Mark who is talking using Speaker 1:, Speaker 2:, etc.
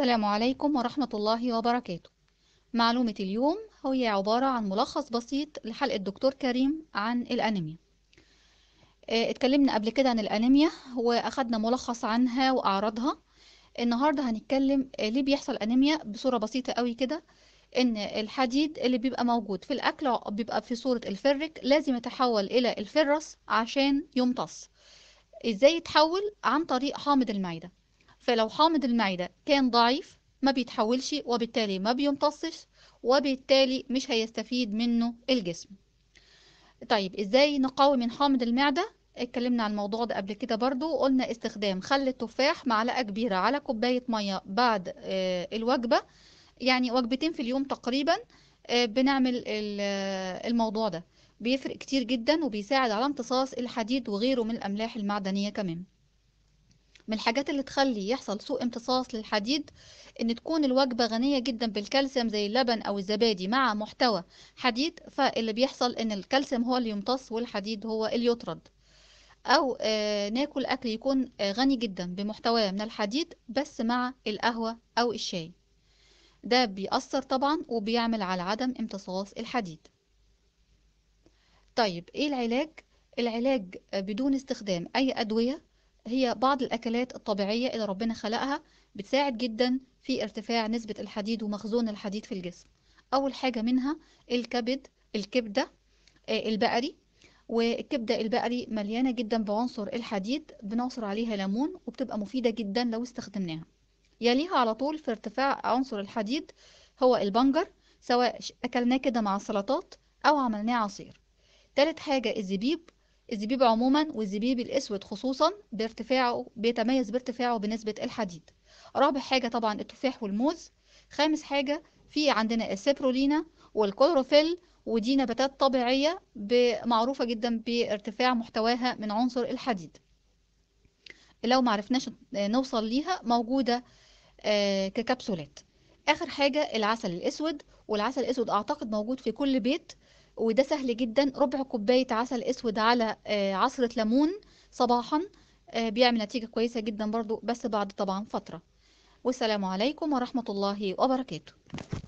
Speaker 1: السلام عليكم ورحمة الله وبركاته معلومة اليوم هي عبارة عن ملخص بسيط لحلقة دكتور كريم عن الأنيميا آه، اتكلمنا قبل كده عن الأنيميا وأخدنا ملخص عنها وأعراضها النهاردة هنتكلم آه، ليه بيحصل أنيميا بصورة بسيطة قوي كده إن الحديد اللي بيبقى موجود في الأكل بيبقى في صورة الفرك لازم يتحول إلى الفرس عشان يمتص ازاي يتحول عن طريق حامض المعدة فلو حامض المعدة كان ضعيف ما بيتحولش وبالتالي ما بيمتصش وبالتالي مش هيستفيد منه الجسم طيب ازاي نقاوم من حامض المعدة اتكلمنا عن الموضوع ده قبل كده برضو قلنا استخدام خل التفاح معلقة كبيرة على كوباية مية بعد آه، الوجبة يعني وجبتين في اليوم تقريبا آه، بنعمل آه، الموضوع ده بيفرق كتير جدا وبيساعد على امتصاص الحديد وغيره من الأملاح المعدنية كمان من الحاجات اللي تخلي يحصل سوء امتصاص للحديد ان تكون الوجبة غنية جدا بالكالسيوم زي اللبن او الزبادي مع محتوى حديد فاللي بيحصل ان الكالسيوم هو اللي يمتص والحديد هو اللي يطرد او آه، ناكل اكل يكون آه، غني جدا بمحتواه من الحديد بس مع القهوة او الشاي ده بيأثر طبعا وبيعمل على عدم امتصاص الحديد طيب ايه العلاج العلاج آه، بدون استخدام اي ادوية هي بعض الأكلات الطبيعية اللي ربنا خلقها بتساعد جدا في ارتفاع نسبة الحديد ومخزون الحديد في الجسم أول حاجة منها الكبد الكبدة آه، البقري والكبدة البقري مليانة جدا بعنصر الحديد بنعصر عليها ليمون وبتبقى مفيدة جدا لو استخدمناها يليها على طول في ارتفاع عنصر الحديد هو البنجر سواء أكلناه كده مع السلطات أو عملناه عصير تالت حاجة الزبيب الزبيب عموما والزبيب الأسود خصوصا بارتفاعه بيتميز بارتفاعه بنسبة الحديد رابع حاجة طبعا التفاح والموز خامس حاجة في عندنا السبرولينا والكلوروفيل ودي نباتات طبيعية معروفة جدا بارتفاع محتواها من عنصر الحديد لو معرفناش نوصل ليها موجودة آه، ككبسولات آخر حاجة العسل الأسود والعسل الأسود أعتقد موجود في كل بيت وده سهل جدا ربع كوباية عسل اسود على آه، عصرة ليمون صباحا آه، بيعمل نتيجة كويسة جدا برضو بس بعد طبعا فترة والسلام عليكم ورحمة الله وبركاته